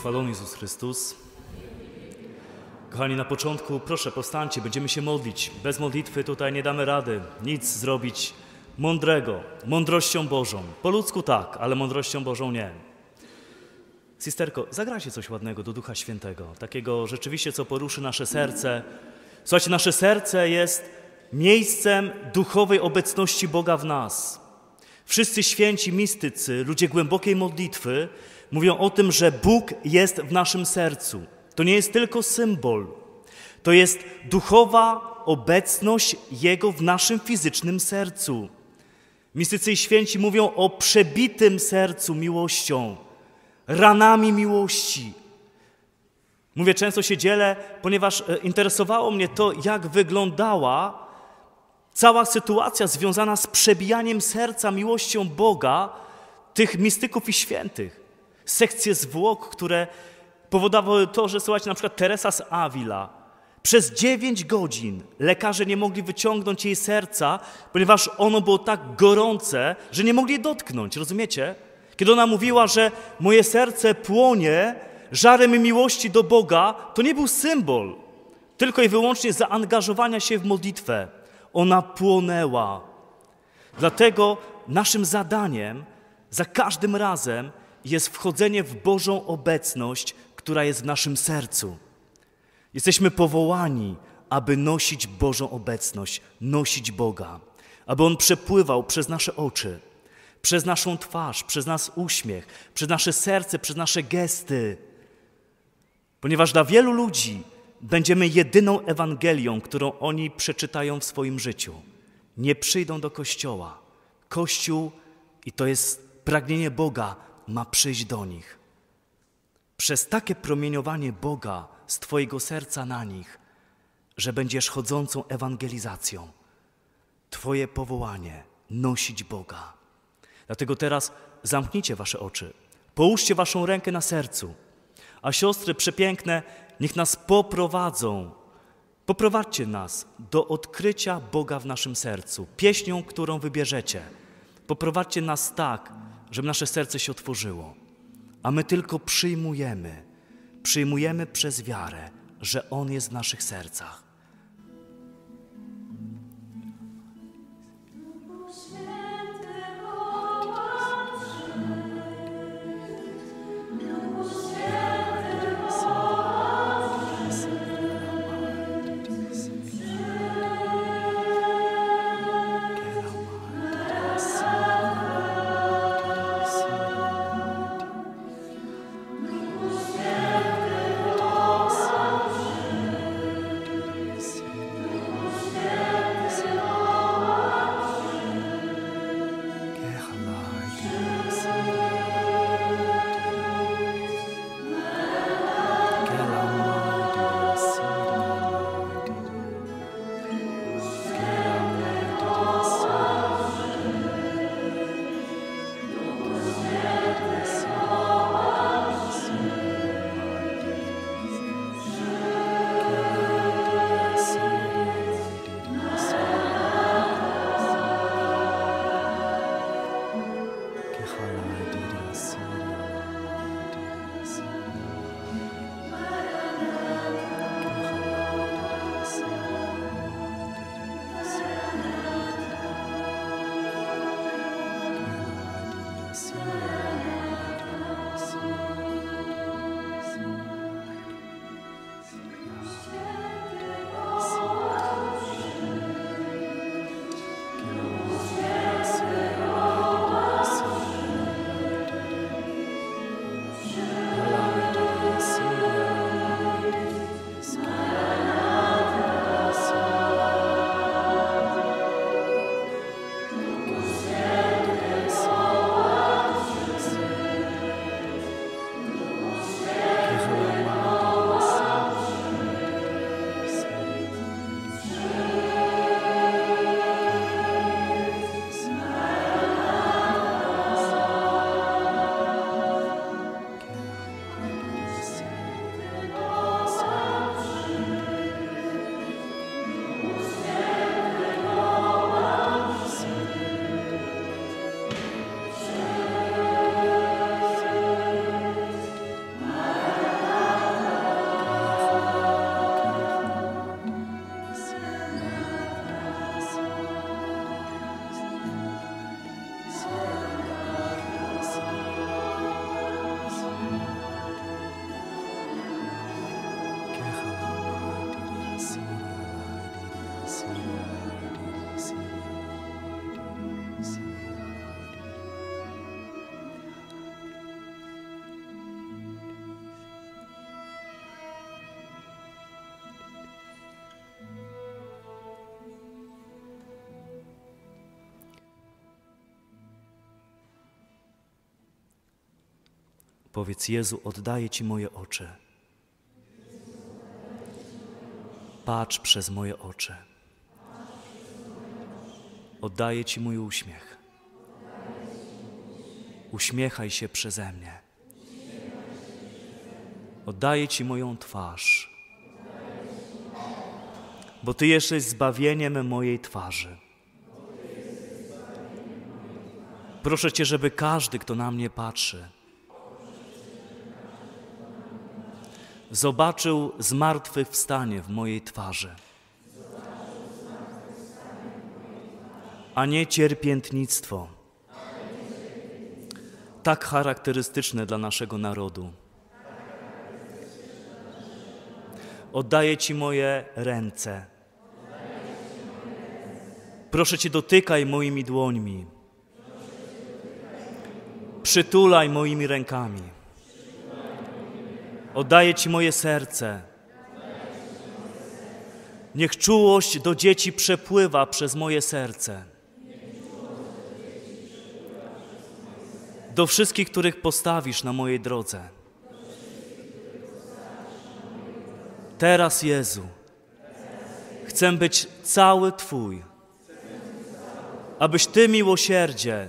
chwalony Jezus Chrystus. Kochani, na początku proszę powstańcie, będziemy się modlić. Bez modlitwy tutaj nie damy rady nic zrobić mądrego, mądrością Bożą. Po ludzku tak, ale mądrością Bożą nie. Sisterko, zagrajcie coś ładnego do Ducha Świętego, takiego rzeczywiście, co poruszy nasze serce. Słuchajcie, nasze serce jest miejscem duchowej obecności Boga w nas. Wszyscy święci mistycy, ludzie głębokiej modlitwy, mówią o tym, że Bóg jest w naszym sercu. To nie jest tylko symbol, to jest duchowa obecność Jego w naszym fizycznym sercu. Mistycy i święci mówią o przebitym sercu miłością, ranami miłości. Mówię, często się dzielę, ponieważ e, interesowało mnie to, jak wyglądała cała sytuacja związana z przebijaniem serca miłością Boga tych mistyków i świętych sekcje zwłok, które powodowały to, że słuchajcie, na przykład Teresa z Avila. Przez dziewięć godzin lekarze nie mogli wyciągnąć jej serca, ponieważ ono było tak gorące, że nie mogli dotknąć, rozumiecie? Kiedy ona mówiła, że moje serce płonie żarem miłości do Boga, to nie był symbol, tylko i wyłącznie zaangażowania się w modlitwę. Ona płonęła. Dlatego naszym zadaniem za każdym razem jest wchodzenie w Bożą obecność, która jest w naszym sercu. Jesteśmy powołani, aby nosić Bożą obecność, nosić Boga, aby On przepływał przez nasze oczy, przez naszą twarz, przez nas uśmiech, przez nasze serce, przez nasze gesty. Ponieważ dla wielu ludzi będziemy jedyną Ewangelią, którą oni przeczytają w swoim życiu. Nie przyjdą do kościoła. Kościół, i to jest pragnienie Boga, ma przyjść do nich. Przez takie promieniowanie Boga z Twojego serca na nich, że będziesz chodzącą ewangelizacją. Twoje powołanie nosić Boga. Dlatego teraz zamknijcie Wasze oczy, połóżcie Waszą rękę na sercu, a siostry przepiękne, niech nas poprowadzą. Poprowadźcie nas do odkrycia Boga w naszym sercu, pieśnią, którą wybierzecie. Poprowadźcie nas tak, żeby nasze serce się otworzyło. A my tylko przyjmujemy, przyjmujemy przez wiarę, że On jest w naszych sercach. Powiedz, Jezu, oddaję Ci moje oczy. Patrz przez moje oczy. Oddaję Ci mój uśmiech. Uśmiechaj się przeze mnie. Oddaję Ci moją twarz, bo Ty jesteś zbawieniem mojej twarzy. Proszę Cię, żeby każdy, kto na mnie patrzy, zobaczył zmartwychwstanie w mojej twarzy, a nie cierpiętnictwo, tak charakterystyczne dla naszego narodu. Oddaję Ci moje ręce. Proszę Cię, dotykaj moimi dłońmi. Przytulaj moimi rękami. Oddaję Ci moje serce. Niech czułość do dzieci przepływa przez moje serce. Do wszystkich, których postawisz na mojej drodze. Teraz, Jezu, chcę być cały Twój, abyś Ty miłosierdzie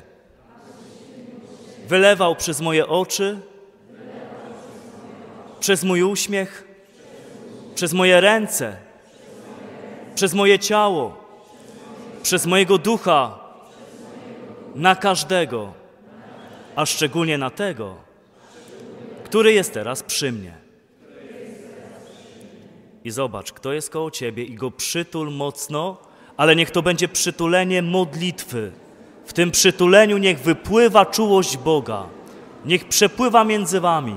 wylewał przez moje oczy przez mój uśmiech, przez moje ręce, przez moje ciało, przez mojego ducha, na każdego, a szczególnie na tego, który jest teraz przy mnie. I zobacz, kto jest koło ciebie i go przytul mocno, ale niech to będzie przytulenie modlitwy. W tym przytuleniu niech wypływa czułość Boga, niech przepływa między wami.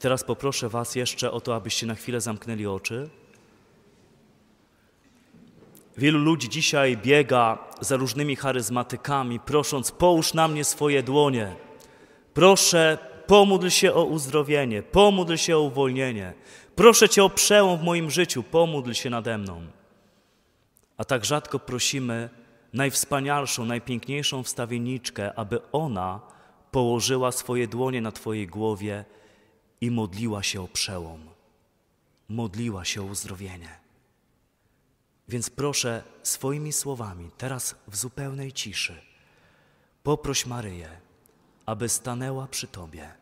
teraz poproszę Was jeszcze o to, abyście na chwilę zamknęli oczy. Wielu ludzi dzisiaj biega za różnymi charyzmatykami, prosząc: Połóż na mnie swoje dłonie. Proszę, pomódl się o uzdrowienie, pomódl się o uwolnienie. Proszę Cię o przełom w moim życiu, pomódl się nade mną. A tak rzadko prosimy najwspanialszą, najpiękniejszą wstawienniczkę, aby ona położyła swoje dłonie na Twojej głowie i modliła się o przełom, modliła się o uzdrowienie. Więc proszę swoimi słowami, teraz w zupełnej ciszy, poproś Maryję, aby stanęła przy Tobie,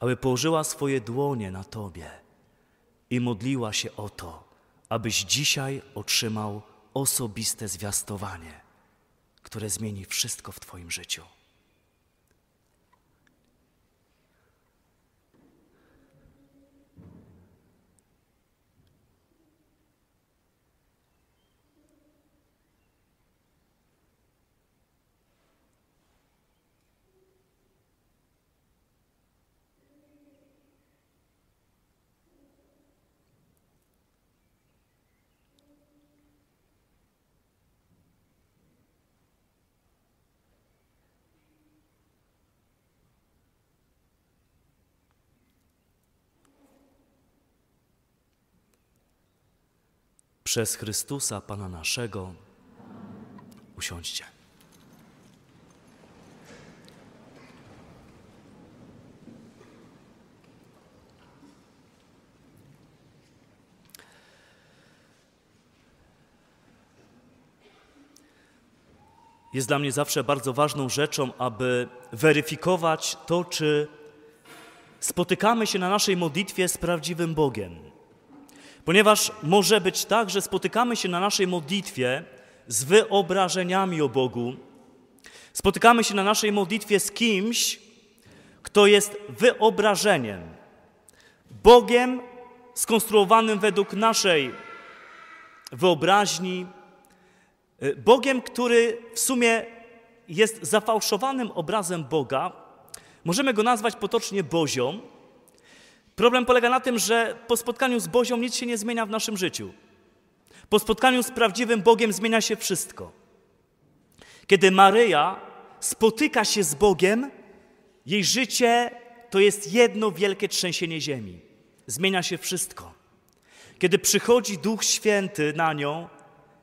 aby położyła swoje dłonie na Tobie i modliła się o to, abyś dzisiaj otrzymał osobiste zwiastowanie, które zmieni wszystko w Twoim życiu. przez Chrystusa Pana naszego. Usiądźcie. Jest dla mnie zawsze bardzo ważną rzeczą, aby weryfikować to, czy spotykamy się na naszej modlitwie z prawdziwym Bogiem Ponieważ może być tak, że spotykamy się na naszej modlitwie z wyobrażeniami o Bogu, spotykamy się na naszej modlitwie z kimś, kto jest wyobrażeniem, Bogiem skonstruowanym według naszej wyobraźni, y, Bogiem, który w sumie jest zafałszowanym obrazem Boga. Możemy go nazwać potocznie Bozią, Problem polega na tym, że po spotkaniu z Bozią nic się nie zmienia w naszym życiu. Po spotkaniu z prawdziwym Bogiem zmienia się wszystko. Kiedy Maryja spotyka się z Bogiem, jej życie to jest jedno wielkie trzęsienie ziemi. Zmienia się wszystko. Kiedy przychodzi Duch Święty na nią,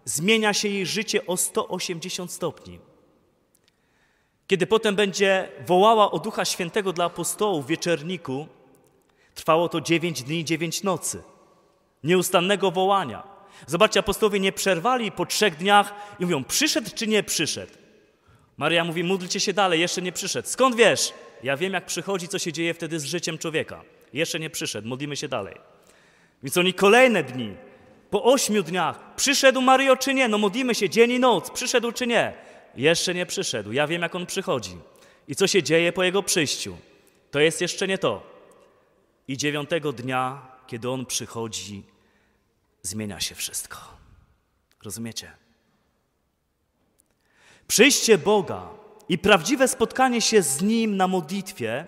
zmienia się jej życie o 180 stopni. Kiedy potem będzie wołała o Ducha Świętego dla apostołów w wieczerniku, Trwało to dziewięć dni i dziewięć nocy. Nieustannego wołania. Zobaczcie, apostołowie nie przerwali po trzech dniach i mówią, przyszedł czy nie przyszedł? Maria mówi, módlcie się dalej, jeszcze nie przyszedł. Skąd wiesz? Ja wiem, jak przychodzi, co się dzieje wtedy z życiem człowieka. Jeszcze nie przyszedł, modlimy się dalej. Więc oni kolejne dni, po ośmiu dniach, przyszedł Mario czy nie? No modlimy się dzień i noc, przyszedł czy nie? Jeszcze nie przyszedł, ja wiem, jak on przychodzi. I co się dzieje po jego przyjściu? To jest jeszcze nie to. I dziewiątego dnia, kiedy On przychodzi, zmienia się wszystko. Rozumiecie? Przyjście Boga i prawdziwe spotkanie się z Nim na modlitwie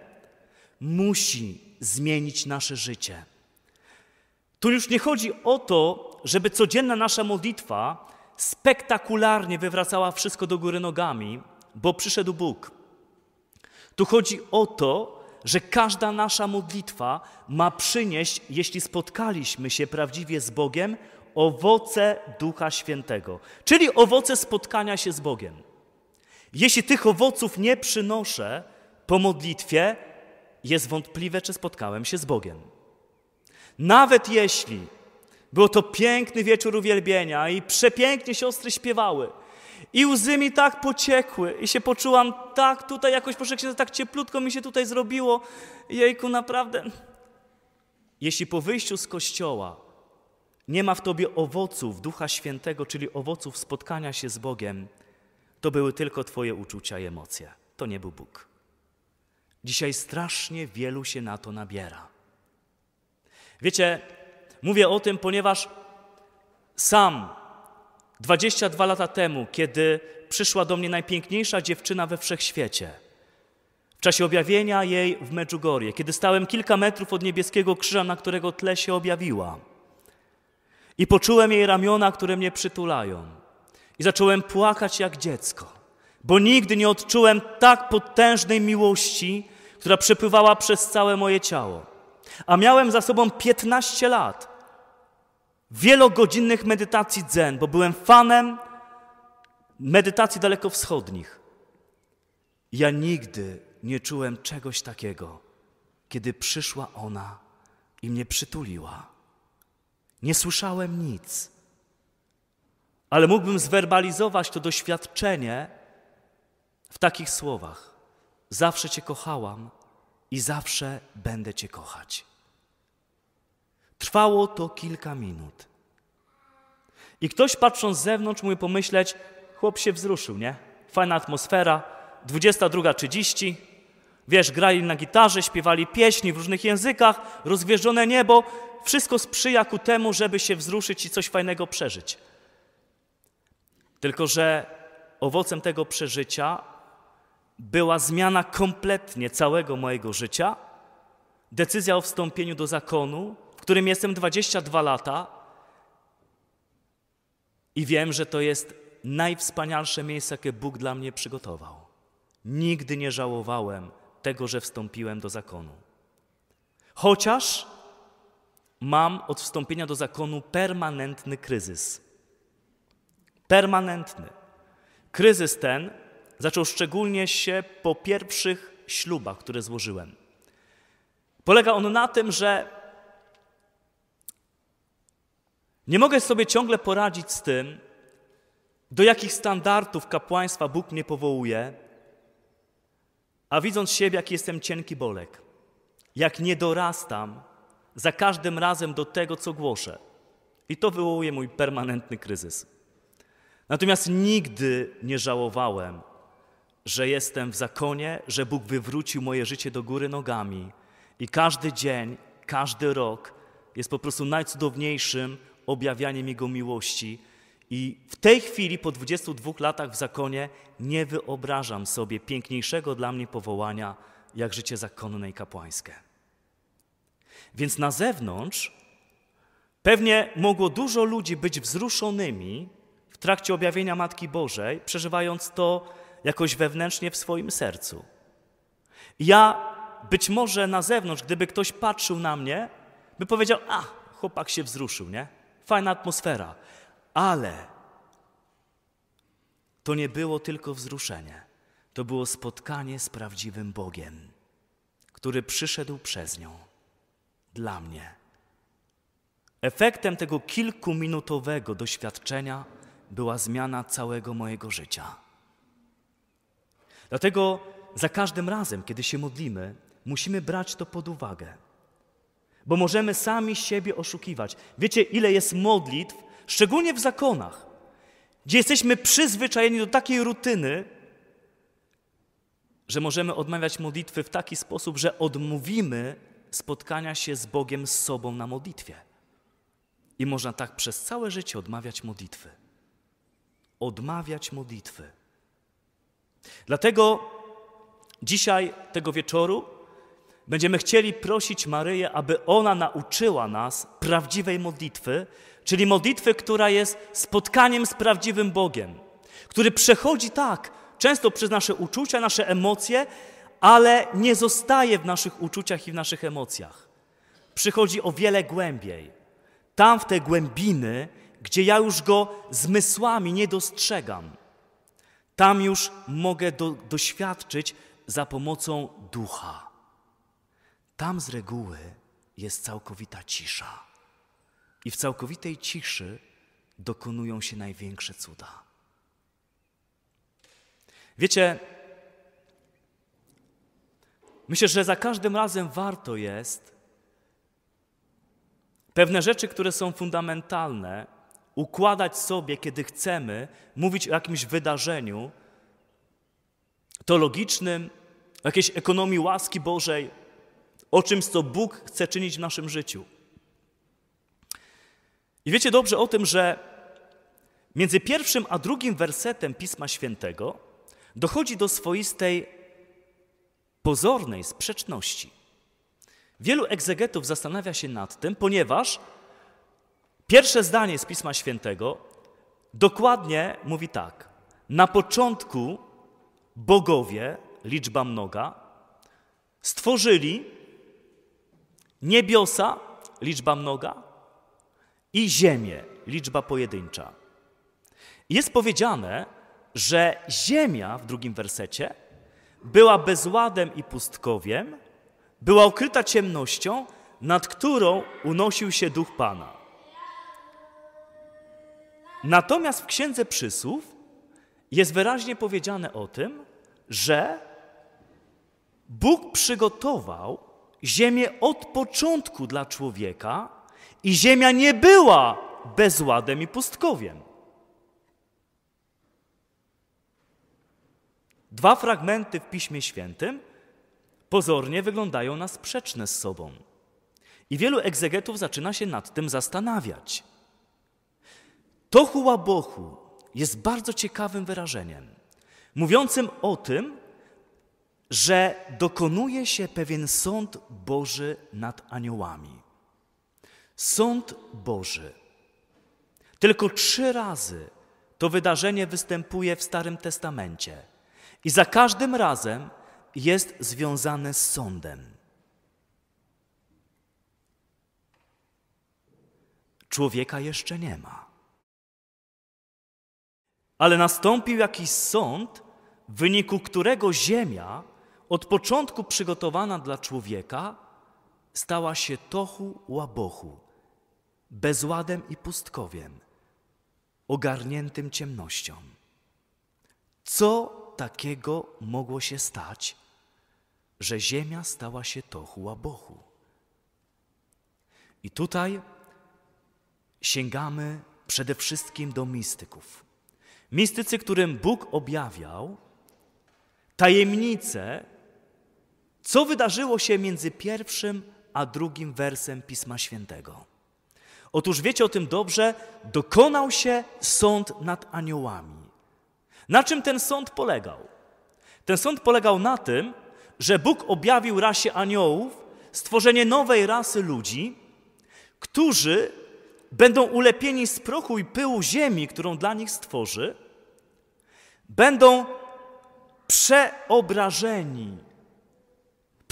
musi zmienić nasze życie. Tu już nie chodzi o to, żeby codzienna nasza modlitwa spektakularnie wywracała wszystko do góry nogami, bo przyszedł Bóg. Tu chodzi o to, że każda nasza modlitwa ma przynieść, jeśli spotkaliśmy się prawdziwie z Bogiem, owoce Ducha Świętego, czyli owoce spotkania się z Bogiem. Jeśli tych owoców nie przynoszę po modlitwie, jest wątpliwe, czy spotkałem się z Bogiem. Nawet jeśli było to piękny wieczór uwielbienia i przepięknie siostry śpiewały, i łzy mi tak pociekły i się poczułam tak tutaj, jakoś proszę księdza, tak cieplutko mi się tutaj zrobiło. Jejku, naprawdę. Jeśli po wyjściu z kościoła nie ma w tobie owoców Ducha Świętego, czyli owoców spotkania się z Bogiem, to były tylko twoje uczucia i emocje. To nie był Bóg. Dzisiaj strasznie wielu się na to nabiera. Wiecie, mówię o tym, ponieważ sam 22 lata temu, kiedy przyszła do mnie najpiękniejsza dziewczyna we wszechświecie. W czasie objawienia jej w Medjugorje, kiedy stałem kilka metrów od niebieskiego krzyża, na którego tle się objawiła. I poczułem jej ramiona, które mnie przytulają. I zacząłem płakać jak dziecko, bo nigdy nie odczułem tak potężnej miłości, która przepływała przez całe moje ciało. A miałem za sobą 15 lat – wielogodzinnych medytacji dzen, bo byłem fanem medytacji dalekowschodnich. Ja nigdy nie czułem czegoś takiego, kiedy przyszła ona i mnie przytuliła. Nie słyszałem nic, ale mógłbym zwerbalizować to doświadczenie w takich słowach: Zawsze Cię kochałam i zawsze będę Cię kochać. Trwało to kilka minut. I ktoś patrząc z zewnątrz mógł pomyśleć, chłop się wzruszył, nie? Fajna atmosfera, 22.30, wiesz, grali na gitarze, śpiewali pieśni w różnych językach, rozwieżdżone niebo, wszystko sprzyja ku temu, żeby się wzruszyć i coś fajnego przeżyć. Tylko, że owocem tego przeżycia była zmiana kompletnie całego mojego życia, decyzja o wstąpieniu do zakonu, którym jestem 22 lata i wiem, że to jest najwspanialsze miejsce, jakie Bóg dla mnie przygotował. Nigdy nie żałowałem tego, że wstąpiłem do zakonu. Chociaż mam od wstąpienia do zakonu permanentny kryzys. Permanentny. Kryzys ten zaczął szczególnie się po pierwszych ślubach, które złożyłem. Polega on na tym, że nie mogę sobie ciągle poradzić z tym, do jakich standardów kapłaństwa Bóg mnie powołuje, a widząc siebie, jak jestem cienki bolek, jak nie dorastam za każdym razem do tego, co głoszę. I to wywołuje mój permanentny kryzys. Natomiast nigdy nie żałowałem, że jestem w zakonie, że Bóg wywrócił moje życie do góry nogami. I każdy dzień, każdy rok jest po prostu najcudowniejszym objawianiem Jego miłości. I w tej chwili, po 22 latach w zakonie, nie wyobrażam sobie piękniejszego dla mnie powołania, jak życie zakonne i kapłańskie. Więc na zewnątrz pewnie mogło dużo ludzi być wzruszonymi w trakcie objawienia Matki Bożej, przeżywając to jakoś wewnętrznie w swoim sercu. Ja być może na zewnątrz, gdyby ktoś patrzył na mnie, by powiedział: A, chłopak się wzruszył, nie? fajna atmosfera, ale to nie było tylko wzruszenie. To było spotkanie z prawdziwym Bogiem, który przyszedł przez nią dla mnie. Efektem tego kilkuminutowego doświadczenia była zmiana całego mojego życia. Dlatego za każdym razem, kiedy się modlimy, musimy brać to pod uwagę bo możemy sami siebie oszukiwać. Wiecie, ile jest modlitw, szczególnie w zakonach, gdzie jesteśmy przyzwyczajeni do takiej rutyny, że możemy odmawiać modlitwy w taki sposób, że odmówimy spotkania się z Bogiem, z sobą na modlitwie. I można tak przez całe życie odmawiać modlitwy. Odmawiać modlitwy. Dlatego dzisiaj, tego wieczoru, będziemy chcieli prosić Maryję, aby ona nauczyła nas prawdziwej modlitwy, czyli modlitwy, która jest spotkaniem z prawdziwym Bogiem, który przechodzi tak, często przez nasze uczucia, nasze emocje, ale nie zostaje w naszych uczuciach i w naszych emocjach. Przychodzi o wiele głębiej. Tam w te głębiny, gdzie ja już go zmysłami nie dostrzegam. Tam już mogę do, doświadczyć za pomocą ducha. Tam z reguły jest całkowita cisza. I w całkowitej ciszy dokonują się największe cuda. Wiecie, myślę, że za każdym razem warto jest pewne rzeczy, które są fundamentalne, układać sobie, kiedy chcemy mówić o jakimś wydarzeniu teologicznym, o jakiejś ekonomii łaski Bożej o czymś, co Bóg chce czynić w naszym życiu. I wiecie dobrze o tym, że między pierwszym a drugim wersetem Pisma Świętego dochodzi do swoistej pozornej sprzeczności. Wielu egzegetów zastanawia się nad tym, ponieważ pierwsze zdanie z Pisma Świętego dokładnie mówi tak. Na początku bogowie, liczba mnoga, stworzyli Niebiosa, liczba mnoga, i ziemię, liczba pojedyncza. Jest powiedziane, że ziemia w drugim wersecie była bezładem i pustkowiem, była okryta ciemnością, nad którą unosił się duch Pana. Natomiast w Księdze Przysłów jest wyraźnie powiedziane o tym, że Bóg przygotował ziemię od początku dla człowieka i ziemia nie była bezładem i pustkowiem. Dwa fragmenty w Piśmie Świętym pozornie wyglądają na sprzeczne z sobą. I wielu egzegetów zaczyna się nad tym zastanawiać. Tohu hułabochu jest bardzo ciekawym wyrażeniem, mówiącym o tym, że dokonuje się pewien sąd Boży nad aniołami. Sąd Boży. Tylko trzy razy to wydarzenie występuje w Starym Testamencie i za każdym razem jest związane z sądem. Człowieka jeszcze nie ma. Ale nastąpił jakiś sąd, w wyniku którego Ziemia od początku przygotowana dla człowieka, stała się tochu łabochu, bezładem i pustkowiem, ogarniętym ciemnością. Co takiego mogło się stać, że ziemia stała się tochu łabochu? I tutaj sięgamy przede wszystkim do mistyków. Mistycy, którym Bóg objawiał tajemnice co wydarzyło się między pierwszym a drugim wersem Pisma Świętego? Otóż wiecie o tym dobrze, dokonał się sąd nad aniołami. Na czym ten sąd polegał? Ten sąd polegał na tym, że Bóg objawił rasie aniołów stworzenie nowej rasy ludzi, którzy będą ulepieni z prochu i pyłu ziemi, którą dla nich stworzy, będą przeobrażeni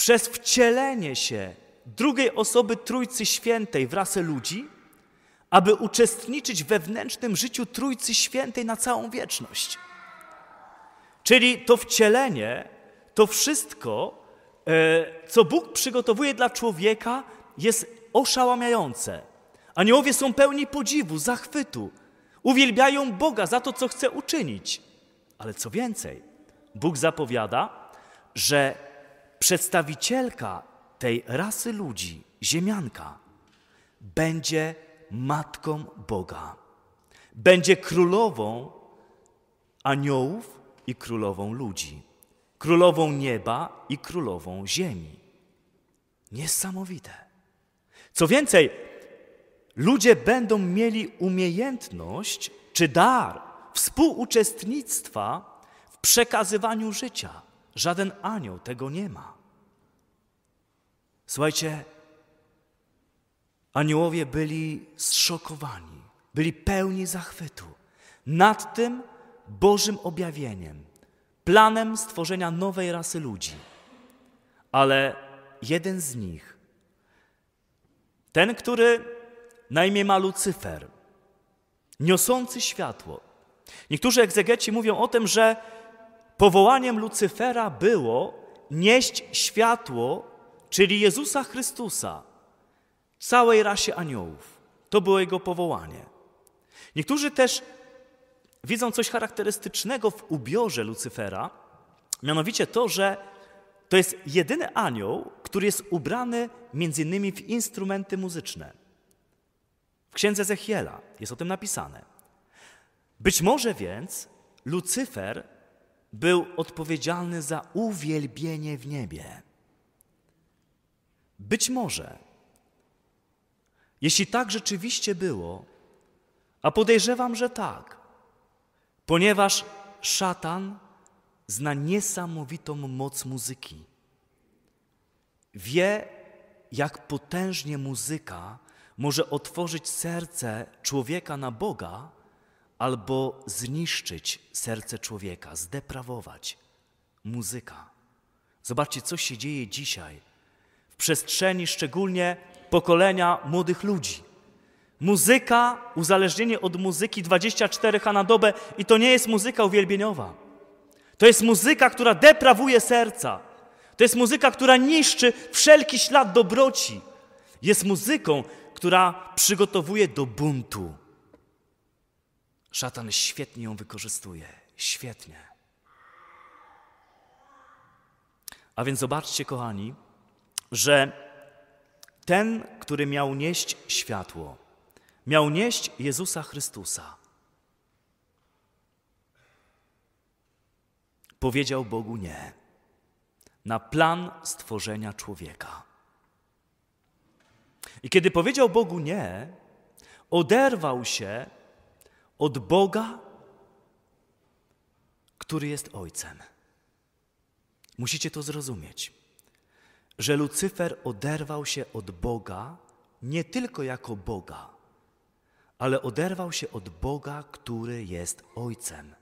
przez wcielenie się drugiej osoby Trójcy Świętej w rasę ludzi, aby uczestniczyć we życiu Trójcy Świętej na całą wieczność. Czyli to wcielenie, to wszystko, e, co Bóg przygotowuje dla człowieka, jest oszałamiające. Aniołowie są pełni podziwu, zachwytu. Uwielbiają Boga za to, co chce uczynić. Ale co więcej, Bóg zapowiada, że Przedstawicielka tej rasy ludzi, ziemianka, będzie matką Boga. Będzie królową aniołów i królową ludzi, królową nieba i królową ziemi. Niesamowite. Co więcej, ludzie będą mieli umiejętność czy dar współuczestnictwa w przekazywaniu życia Żaden anioł tego nie ma. Słuchajcie, aniołowie byli zszokowani, byli pełni zachwytu nad tym Bożym objawieniem, planem stworzenia nowej rasy ludzi. Ale jeden z nich, ten, który na imię ma Lucyfer, niosący światło. Niektórzy egzegeci mówią o tym, że Powołaniem Lucyfera było nieść światło, czyli Jezusa Chrystusa, całej rasie aniołów. To było jego powołanie. Niektórzy też widzą coś charakterystycznego w ubiorze Lucyfera, mianowicie to, że to jest jedyny anioł, który jest ubrany między innymi w instrumenty muzyczne. W księdze Zechiela jest o tym napisane. Być może więc Lucyfer był odpowiedzialny za uwielbienie w niebie. Być może, jeśli tak rzeczywiście było, a podejrzewam, że tak, ponieważ szatan zna niesamowitą moc muzyki. Wie, jak potężnie muzyka może otworzyć serce człowieka na Boga albo zniszczyć serce człowieka, zdeprawować. Muzyka. Zobaczcie, co się dzieje dzisiaj w przestrzeni szczególnie pokolenia młodych ludzi. Muzyka, uzależnienie od muzyki 24H na dobę i to nie jest muzyka uwielbieniowa. To jest muzyka, która deprawuje serca. To jest muzyka, która niszczy wszelki ślad dobroci. Jest muzyką, która przygotowuje do buntu Szatan świetnie ją wykorzystuje. Świetnie. A więc zobaczcie, kochani, że ten, który miał nieść światło, miał nieść Jezusa Chrystusa. Powiedział Bogu nie na plan stworzenia człowieka. I kiedy powiedział Bogu nie, oderwał się od Boga, który jest Ojcem. Musicie to zrozumieć, że Lucyfer oderwał się od Boga nie tylko jako Boga, ale oderwał się od Boga, który jest Ojcem.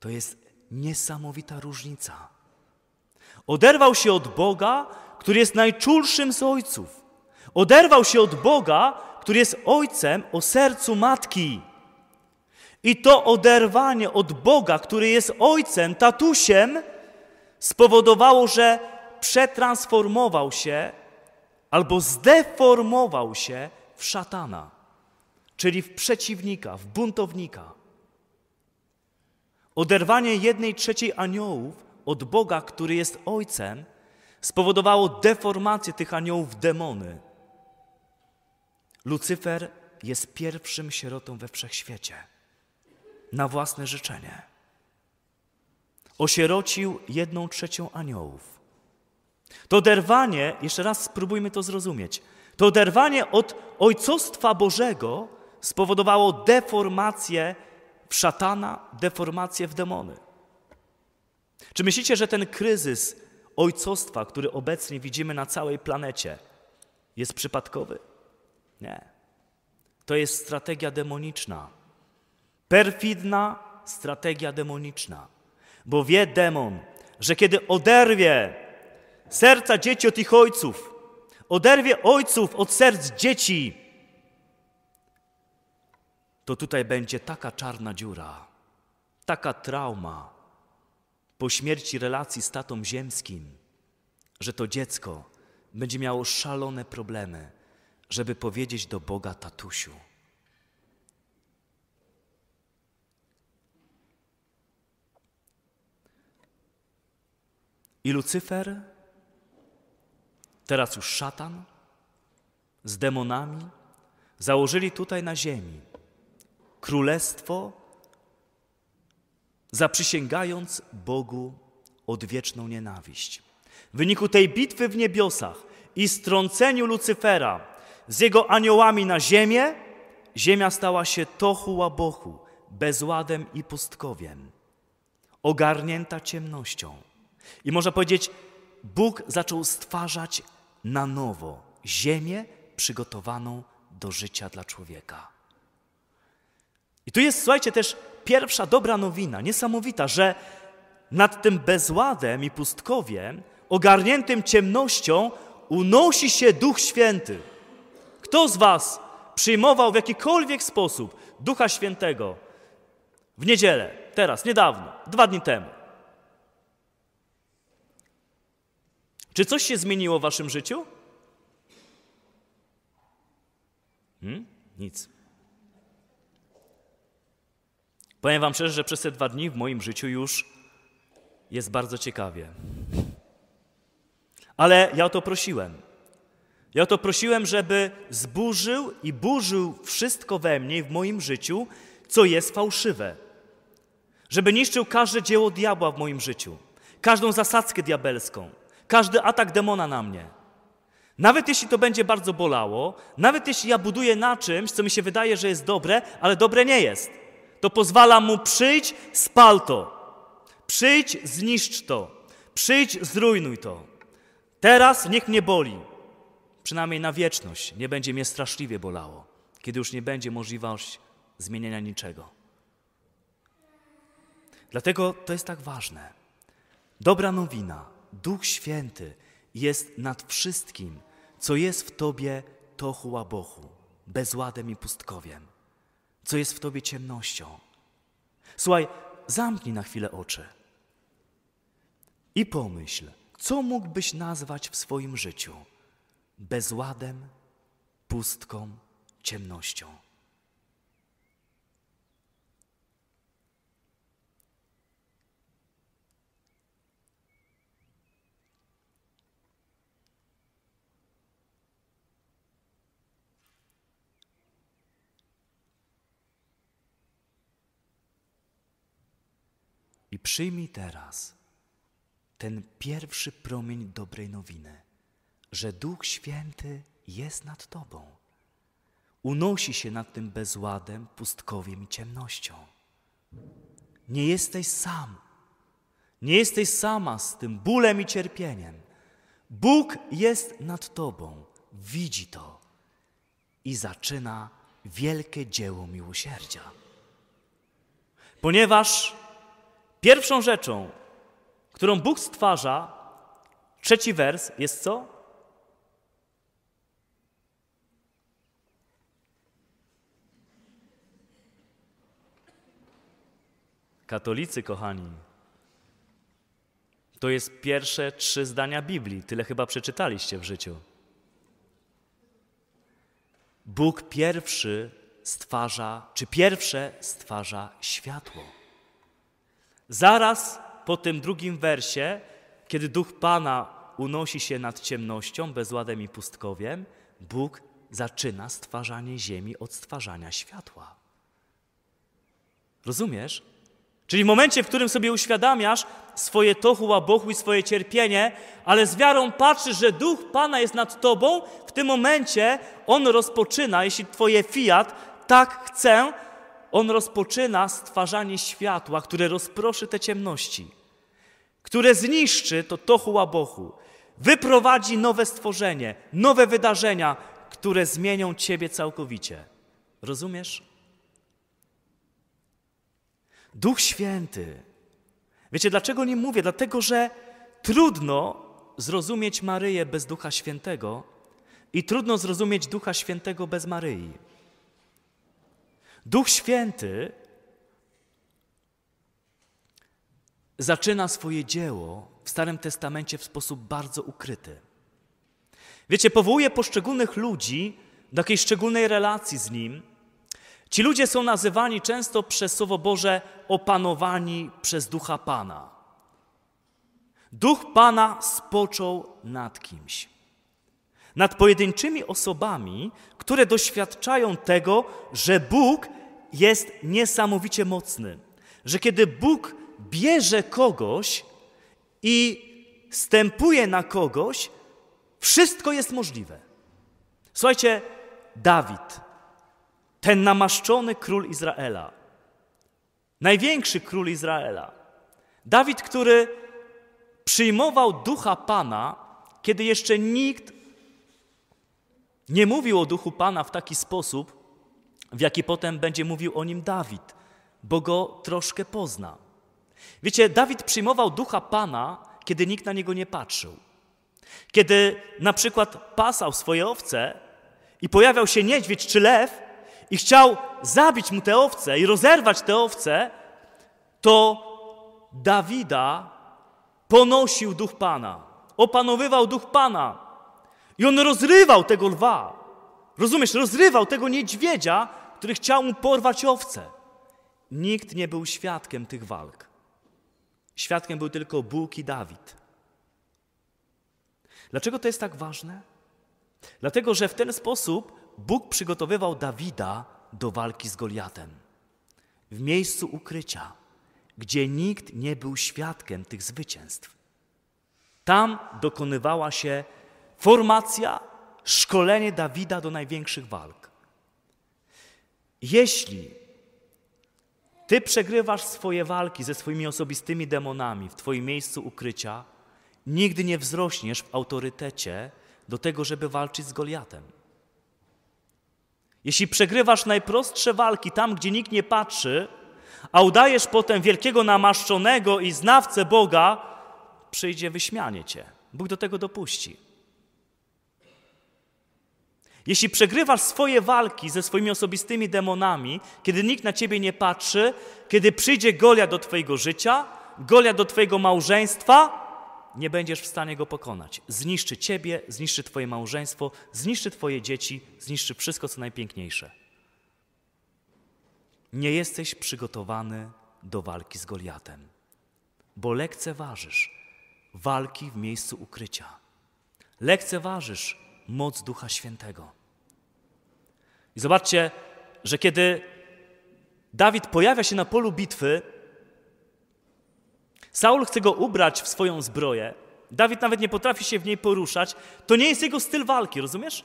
To jest niesamowita różnica. Oderwał się od Boga, który jest najczulszym z Ojców. Oderwał się od Boga, który jest Ojcem o sercu matki. I to oderwanie od Boga, który jest ojcem, tatusiem, spowodowało, że przetransformował się albo zdeformował się w szatana, czyli w przeciwnika, w buntownika. Oderwanie jednej trzeciej aniołów od Boga, który jest ojcem, spowodowało deformację tych aniołów w demony. Lucyfer jest pierwszym sierotą we wszechświecie na własne życzenie. Osierocił jedną trzecią aniołów. To oderwanie, jeszcze raz spróbujmy to zrozumieć, to oderwanie od ojcostwa Bożego spowodowało deformację w szatana, deformację w demony. Czy myślicie, że ten kryzys ojcostwa, który obecnie widzimy na całej planecie, jest przypadkowy? Nie. To jest strategia demoniczna Perfidna strategia demoniczna, bo wie demon, że kiedy oderwie serca dzieci od ich ojców, oderwie ojców od serc dzieci, to tutaj będzie taka czarna dziura, taka trauma po śmierci relacji z tatą ziemskim, że to dziecko będzie miało szalone problemy, żeby powiedzieć do Boga tatusiu. I Lucyfer, teraz już szatan, z demonami, założyli tutaj na ziemi królestwo, zaprzysięgając Bogu odwieczną nienawiść. W wyniku tej bitwy w niebiosach i strąceniu Lucyfera z jego aniołami na ziemię, ziemia stała się tochu łabochu, bezładem i pustkowiem, ogarnięta ciemnością. I można powiedzieć, Bóg zaczął stwarzać na nowo ziemię przygotowaną do życia dla człowieka. I tu jest, słuchajcie, też pierwsza dobra nowina, niesamowita, że nad tym bezładem i pustkowiem, ogarniętym ciemnością, unosi się Duch Święty. Kto z Was przyjmował w jakikolwiek sposób Ducha Świętego w niedzielę, teraz, niedawno, dwa dni temu? Czy coś się zmieniło w waszym życiu? Hmm? Nic. Powiem wam szczerze, że przez te dwa dni w moim życiu już jest bardzo ciekawie. Ale ja o to prosiłem. Ja o to prosiłem, żeby zburzył i burzył wszystko we mnie w moim życiu, co jest fałszywe. Żeby niszczył każde dzieło diabła w moim życiu, każdą zasadzkę diabelską każdy atak demona na mnie. Nawet jeśli to będzie bardzo bolało, nawet jeśli ja buduję na czymś, co mi się wydaje, że jest dobre, ale dobre nie jest, to pozwala mu przyjść, spal to. Przyjdź, zniszcz to. Przyjdź, zrujnuj to. Teraz niech mnie boli. Przynajmniej na wieczność nie będzie mnie straszliwie bolało, kiedy już nie będzie możliwość zmienienia niczego. Dlatego to jest tak ważne. Dobra nowina Duch Święty jest nad wszystkim, co jest w Tobie tochu łabochu, bezładem i pustkowiem, co jest w Tobie ciemnością. Słuchaj, zamknij na chwilę oczy i pomyśl, co mógłbyś nazwać w swoim życiu bezładem, pustką, ciemnością. przyjmij teraz ten pierwszy promień dobrej nowiny, że Duch Święty jest nad Tobą. Unosi się nad tym bezładem, pustkowiem i ciemnością. Nie jesteś sam. Nie jesteś sama z tym bólem i cierpieniem. Bóg jest nad Tobą, widzi to i zaczyna wielkie dzieło miłosierdzia. Ponieważ Pierwszą rzeczą, którą Bóg stwarza, trzeci wers jest co? Katolicy, kochani, to jest pierwsze trzy zdania Biblii. Tyle chyba przeczytaliście w życiu. Bóg pierwszy stwarza, czy pierwsze stwarza światło. Zaraz po tym drugim wersie, kiedy duch Pana unosi się nad ciemnością, bezładem i pustkowiem, Bóg zaczyna stwarzanie ziemi od stwarzania światła. Rozumiesz? Czyli w momencie, w którym sobie uświadamiasz swoje tochu, łabochu i swoje cierpienie, ale z wiarą patrzysz, że Duch Pana jest nad tobą, w tym momencie On rozpoczyna, jeśli twoje fiat, tak chcę, on rozpoczyna stwarzanie światła, które rozproszy te ciemności, które zniszczy to tochu łabochu, wyprowadzi nowe stworzenie, nowe wydarzenia, które zmienią Ciebie całkowicie. Rozumiesz? Duch Święty. Wiecie, dlaczego nie mówię? Dlatego, że trudno zrozumieć Maryję bez Ducha Świętego i trudno zrozumieć Ducha Świętego bez Maryi. Duch Święty zaczyna swoje dzieło w Starym Testamencie w sposób bardzo ukryty. Wiecie, powołuje poszczególnych ludzi do jakiejś szczególnej relacji z Nim. Ci ludzie są nazywani często przez Słowo Boże opanowani przez Ducha Pana. Duch Pana spoczął nad kimś. Nad pojedynczymi osobami, które doświadczają tego, że Bóg jest niesamowicie mocny, że kiedy Bóg bierze kogoś i stępuje na kogoś, wszystko jest możliwe. Słuchajcie, Dawid, ten namaszczony król Izraela, największy król Izraela, Dawid, który przyjmował ducha Pana, kiedy jeszcze nikt nie mówił o duchu Pana w taki sposób, w jaki potem będzie mówił o nim Dawid, bo go troszkę pozna. Wiecie, Dawid przyjmował ducha Pana, kiedy nikt na niego nie patrzył. Kiedy na przykład pasał swoje owce i pojawiał się niedźwiedź czy lew i chciał zabić mu te owce i rozerwać te owce, to Dawida ponosił duch Pana, opanowywał duch Pana. I on rozrywał tego lwa. Rozumiesz, rozrywał tego niedźwiedzia, który chciał mu porwać owce. Nikt nie był świadkiem tych walk. Świadkiem był tylko Bóg i Dawid. Dlaczego to jest tak ważne? Dlatego, że w ten sposób Bóg przygotowywał Dawida do walki z Goliatem. W miejscu ukrycia, gdzie nikt nie był świadkiem tych zwycięstw. Tam dokonywała się formacja, szkolenie Dawida do największych walk. Jeśli ty przegrywasz swoje walki ze swoimi osobistymi demonami w twoim miejscu ukrycia, nigdy nie wzrośniesz w autorytecie do tego, żeby walczyć z Goliatem. Jeśli przegrywasz najprostsze walki tam, gdzie nikt nie patrzy, a udajesz potem wielkiego namaszczonego i znawcę Boga, przyjdzie wyśmianie cię. Bóg do tego dopuści. Jeśli przegrywasz swoje walki ze swoimi osobistymi demonami, kiedy nikt na ciebie nie patrzy, kiedy przyjdzie Golia do twojego życia, Golia do twojego małżeństwa, nie będziesz w stanie go pokonać. Zniszczy ciebie, zniszczy twoje małżeństwo, zniszczy twoje dzieci, zniszczy wszystko, co najpiękniejsze. Nie jesteś przygotowany do walki z Goliatem, bo lekceważysz walki w miejscu ukrycia. Lekceważysz moc Ducha Świętego. I zobaczcie, że kiedy Dawid pojawia się na polu bitwy, Saul chce go ubrać w swoją zbroję. Dawid nawet nie potrafi się w niej poruszać. To nie jest jego styl walki, rozumiesz?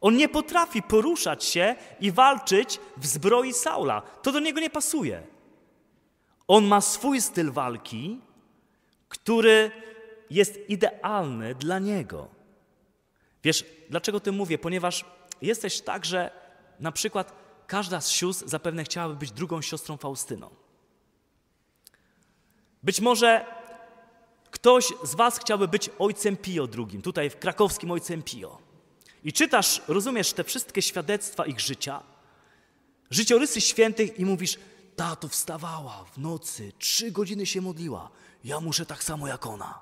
On nie potrafi poruszać się i walczyć w zbroi Saula. To do niego nie pasuje. On ma swój styl walki, który jest idealny dla niego. Wiesz, dlaczego tym mówię? Ponieważ jesteś tak, że na przykład każda z sióstr zapewne chciałaby być drugą siostrą Faustyną. Być może ktoś z Was chciałby być ojcem Pio II, tutaj w krakowskim ojcem Pio. I czytasz, rozumiesz te wszystkie świadectwa ich życia, życiorysy świętych i mówisz, Tato wstawała w nocy, trzy godziny się modliła, ja muszę tak samo jak ona.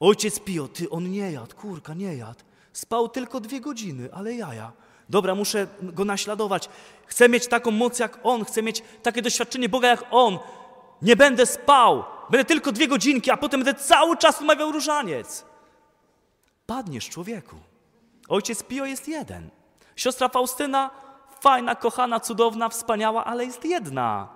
Ojciec Pio, ty, on nie jadł, kurka, nie jadł. Spał tylko dwie godziny, ale jaja. Dobra, muszę go naśladować. Chcę mieć taką moc jak on, chcę mieć takie doświadczenie Boga jak on. Nie będę spał, będę tylko dwie godzinki, a potem będę cały czas umawiał różaniec. Padniesz, człowieku. Ojciec Pio jest jeden. Siostra Faustyna, fajna, kochana, cudowna, wspaniała, ale jest jedna.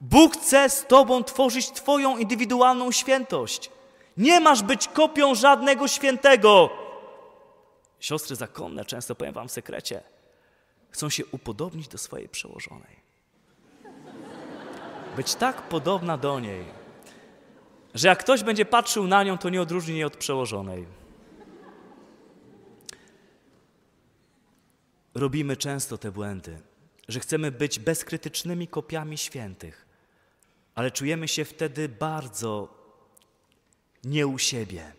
Bóg chce z Tobą tworzyć Twoją indywidualną świętość. Nie masz być kopią żadnego świętego. Siostry zakonne, często powiem wam w sekrecie, chcą się upodobnić do swojej przełożonej. Być tak podobna do niej, że jak ktoś będzie patrzył na nią, to nie odróżni jej od przełożonej. Robimy często te błędy, że chcemy być bezkrytycznymi kopiami świętych, ale czujemy się wtedy bardzo nie u siebie.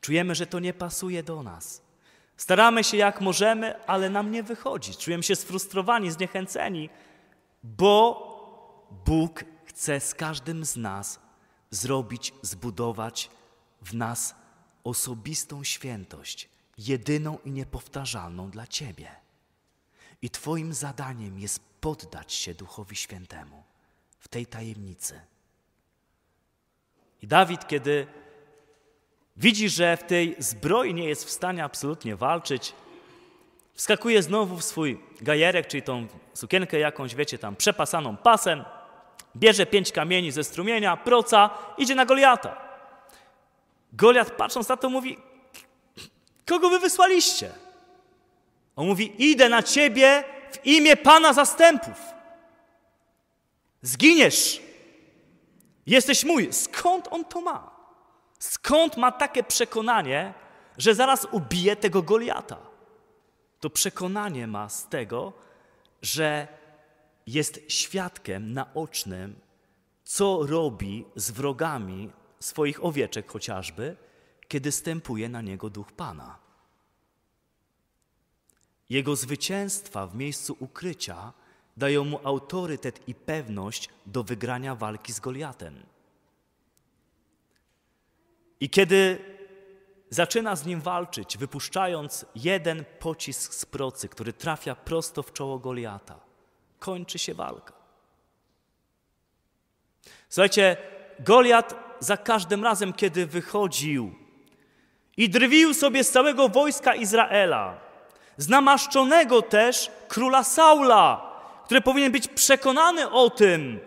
Czujemy, że to nie pasuje do nas. Staramy się jak możemy, ale nam nie wychodzi. Czujemy się sfrustrowani, zniechęceni, bo Bóg chce z każdym z nas zrobić, zbudować w nas osobistą świętość, jedyną i niepowtarzalną dla Ciebie. I Twoim zadaniem jest poddać się Duchowi Świętemu w tej tajemnicy. I Dawid, kiedy Widzi, że w tej zbroi nie jest w stanie absolutnie walczyć. Wskakuje znowu w swój gajerek, czyli tą sukienkę jakąś, wiecie, tam przepasaną pasem. Bierze pięć kamieni ze strumienia, proca, idzie na Goliata. Goliat patrząc na to mówi, kogo wy wysłaliście? On mówi, idę na ciebie w imię Pana zastępów. Zginiesz. Jesteś mój. Skąd on to ma? Skąd ma takie przekonanie, że zaraz ubije tego Goliata? To przekonanie ma z tego, że jest świadkiem naocznym, co robi z wrogami swoich owieczek chociażby, kiedy stępuje na niego duch Pana. Jego zwycięstwa w miejscu ukrycia dają mu autorytet i pewność do wygrania walki z Goliatem. I kiedy zaczyna z nim walczyć, wypuszczając jeden pocisk z procy, który trafia prosto w czoło Goliata, kończy się walka. Słuchajcie, Goliat za każdym razem, kiedy wychodził i drwił sobie z całego wojska Izraela, z namaszczonego też króla Saula, który powinien być przekonany o tym,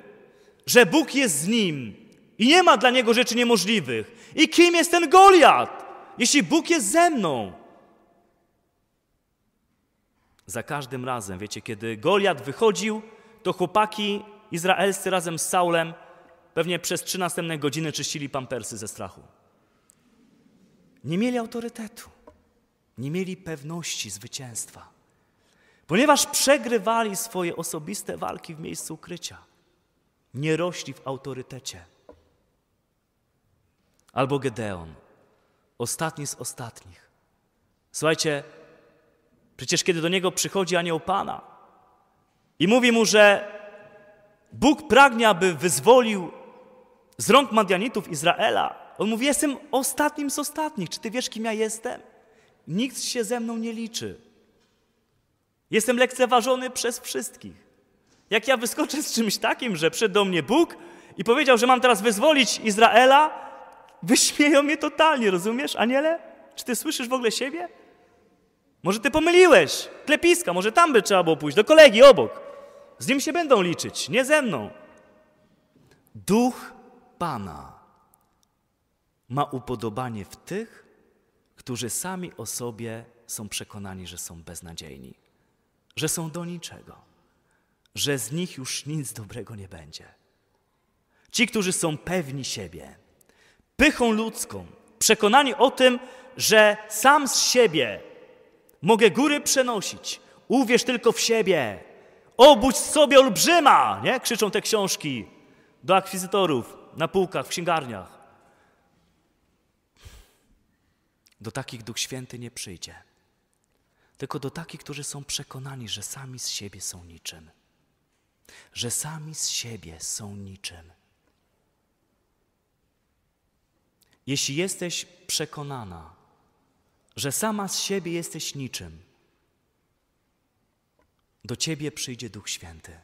że Bóg jest z nim i nie ma dla niego rzeczy niemożliwych, i kim jest ten Goliat, jeśli Bóg jest ze mną? Za każdym razem, wiecie, kiedy Goliat wychodził, to chłopaki izraelscy razem z Saulem pewnie przez trzy następne godziny czyścili pampersy ze strachu. Nie mieli autorytetu, nie mieli pewności zwycięstwa, ponieważ przegrywali swoje osobiste walki w miejscu ukrycia. Nie rośli w autorytecie albo Gedeon, ostatni z ostatnich. Słuchajcie, przecież kiedy do niego przychodzi anioł Pana i mówi mu, że Bóg pragnie, aby wyzwolił z rąk Madianitów Izraela, on mówi: Jestem ostatnim z ostatnich. Czy ty wiesz, kim ja jestem? Nikt się ze mną nie liczy. Jestem lekceważony przez wszystkich. Jak ja wyskoczę z czymś takim, że przyszedł do mnie Bóg i powiedział, że mam teraz wyzwolić Izraela, Wyśmieją mnie totalnie, rozumiesz, Aniele? Czy ty słyszysz w ogóle siebie? Może ty pomyliłeś? Klepiska, może tam by trzeba było pójść, do kolegi obok. Z nim się będą liczyć, nie ze mną. Duch Pana ma upodobanie w tych, którzy sami o sobie są przekonani, że są beznadziejni, że są do niczego, że z nich już nic dobrego nie będzie. Ci, którzy są pewni siebie, pychą ludzką, przekonani o tym, że sam z siebie mogę góry przenosić. Uwierz tylko w siebie. Obudź sobie olbrzyma, nie? Krzyczą te książki do akwizytorów na półkach, w księgarniach. Do takich Duch Święty nie przyjdzie. Tylko do takich, którzy są przekonani, że sami z siebie są niczym. Że sami z siebie są niczym. Jeśli jesteś przekonana, że sama z siebie jesteś niczym, do ciebie przyjdzie Duch Święty.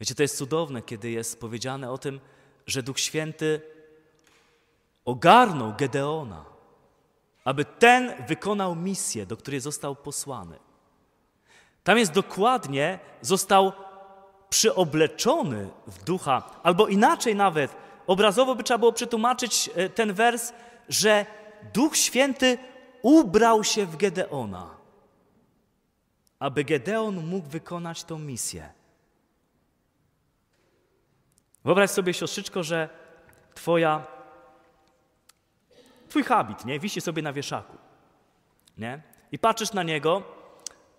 Wiecie, to jest cudowne, kiedy jest powiedziane o tym, że Duch Święty ogarnął Gedeona, aby ten wykonał misję, do której został posłany. Tam jest dokładnie, został przyobleczony w ducha, albo inaczej nawet, Obrazowo by trzeba było przetłumaczyć e, ten wers, że Duch Święty ubrał się w Gedeona, aby Gedeon mógł wykonać tą misję. Wyobraź sobie, siostrzyczko, że twoja, twój habit, nie, wisi sobie na wieszaku, nie, i patrzysz na niego,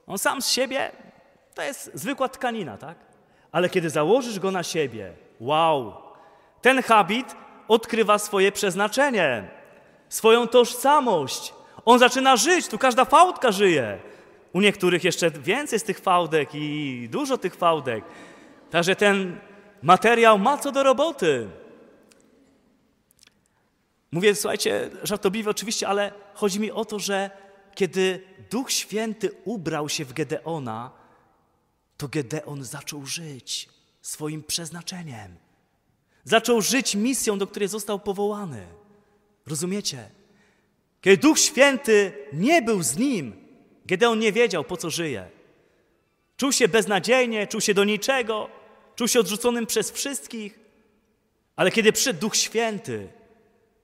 on sam z siebie to jest zwykła tkanina, tak? Ale kiedy założysz go na siebie, wow, ten habit odkrywa swoje przeznaczenie, swoją tożsamość. On zaczyna żyć, tu każda fałdka żyje. U niektórych jeszcze więcej z tych fałdek i dużo tych fałdek. Także ten materiał ma co do roboty. Mówię, słuchajcie, żartobliwie oczywiście, ale chodzi mi o to, że kiedy Duch Święty ubrał się w Gedeona, to Gedeon zaczął żyć swoim przeznaczeniem. Zaczął żyć misją, do której został powołany. Rozumiecie? Kiedy Duch Święty nie był z nim, Gedeon nie wiedział, po co żyje. Czuł się beznadziejnie, czuł się do niczego, czuł się odrzuconym przez wszystkich. Ale kiedy przyszedł Duch Święty,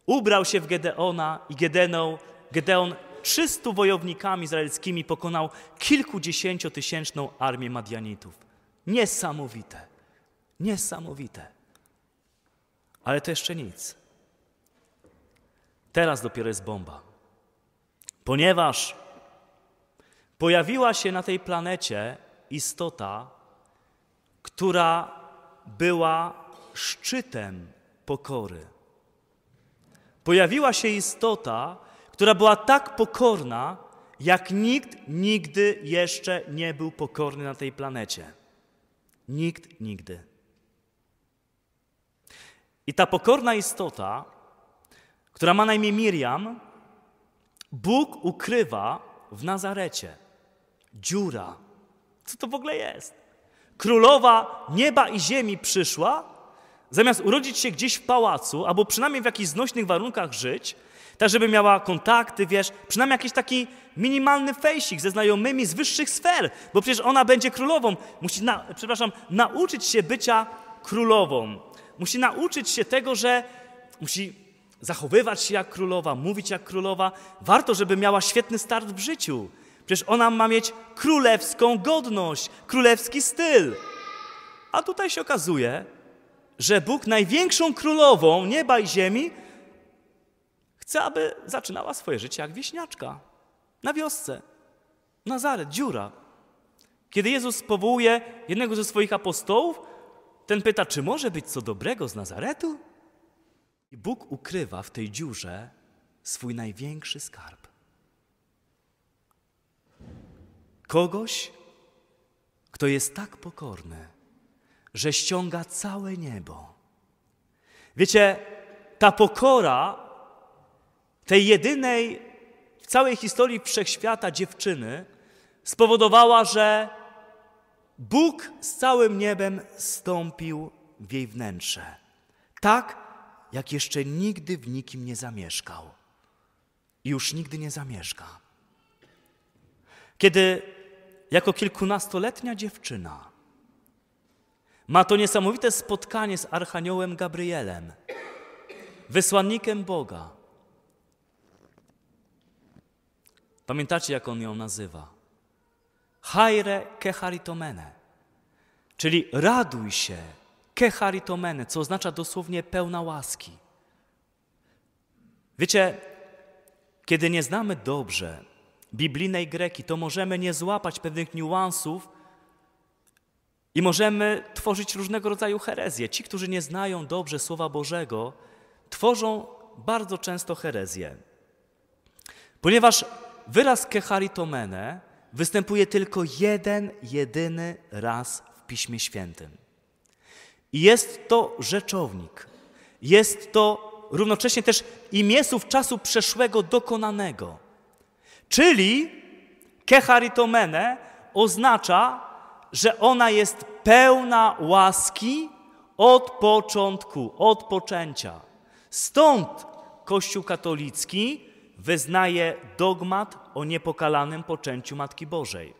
ubrał się w Gedeona i Gedeną, Gedeon 300 wojownikami izraelskimi pokonał kilkudziesięciotysięczną armię Madianitów. Niesamowite. Niesamowite. Ale to jeszcze nic. Teraz dopiero jest bomba. Ponieważ pojawiła się na tej planecie istota, która była szczytem pokory. Pojawiła się istota, która była tak pokorna, jak nikt nigdy jeszcze nie był pokorny na tej planecie. Nikt nigdy. I ta pokorna istota, która ma na imię Miriam, Bóg ukrywa w Nazarecie. Dziura. Co to w ogóle jest? Królowa nieba i ziemi przyszła, zamiast urodzić się gdzieś w pałacu, albo przynajmniej w jakichś znośnych warunkach żyć, tak żeby miała kontakty, wiesz, przynajmniej jakiś taki minimalny fejsik ze znajomymi z wyższych sfer, bo przecież ona będzie królową. Musi, na, przepraszam, nauczyć się bycia królową musi nauczyć się tego, że musi zachowywać się jak królowa, mówić jak królowa. Warto, żeby miała świetny start w życiu. Przecież ona ma mieć królewską godność, królewski styl. A tutaj się okazuje, że Bóg największą królową nieba i ziemi chce, aby zaczynała swoje życie jak wieśniaczka na wiosce. Nazaret, dziura. Kiedy Jezus powołuje jednego ze swoich apostołów, ten pyta, czy może być co dobrego z Nazaretu? I Bóg ukrywa w tej dziurze swój największy skarb. Kogoś, kto jest tak pokorny, że ściąga całe niebo. Wiecie, ta pokora tej jedynej w całej historii wszechświata dziewczyny spowodowała, że Bóg z całym niebem stąpił w jej wnętrze, tak jak jeszcze nigdy w nikim nie zamieszkał. I już nigdy nie zamieszka. Kiedy jako kilkunastoletnia dziewczyna ma to niesamowite spotkanie z archaniołem Gabrielem, wysłannikiem Boga. Pamiętacie, jak on ją nazywa? Haire kecharitomene, czyli raduj się, kecharitomene, co oznacza dosłownie pełna łaski. Wiecie, kiedy nie znamy dobrze biblijnej greki, to możemy nie złapać pewnych niuansów i możemy tworzyć różnego rodzaju herezje. Ci, którzy nie znają dobrze Słowa Bożego, tworzą bardzo często herezje. Ponieważ wyraz kecharitomene występuje tylko jeden, jedyny raz w Piśmie Świętym. I jest to rzeczownik. Jest to równocześnie też imię słów czasu przeszłego dokonanego. Czyli kecharitomene oznacza, że ona jest pełna łaski od początku, od poczęcia. Stąd Kościół katolicki wyznaje dogmat o niepokalanym poczęciu Matki Bożej,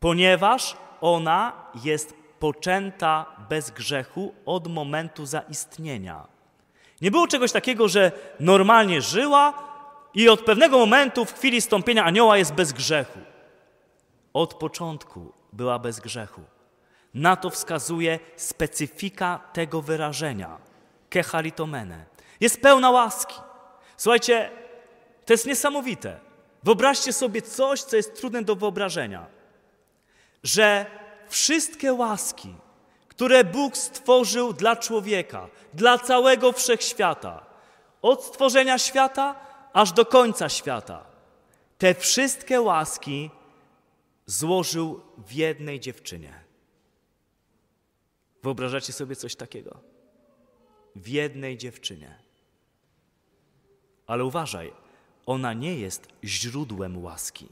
ponieważ ona jest poczęta bez grzechu od momentu zaistnienia. Nie było czegoś takiego, że normalnie żyła i od pewnego momentu, w chwili stąpienia anioła, jest bez grzechu. Od początku była bez grzechu. Na to wskazuje specyfika tego wyrażenia. Kechalitomene Jest pełna łaski. Słuchajcie, to jest niesamowite. Wyobraźcie sobie coś, co jest trudne do wyobrażenia. Że wszystkie łaski, które Bóg stworzył dla człowieka, dla całego wszechświata, od stworzenia świata aż do końca świata, te wszystkie łaski złożył w jednej dziewczynie. Wyobrażacie sobie coś takiego? W jednej dziewczynie. Ale uważaj, ona nie jest źródłem łaski.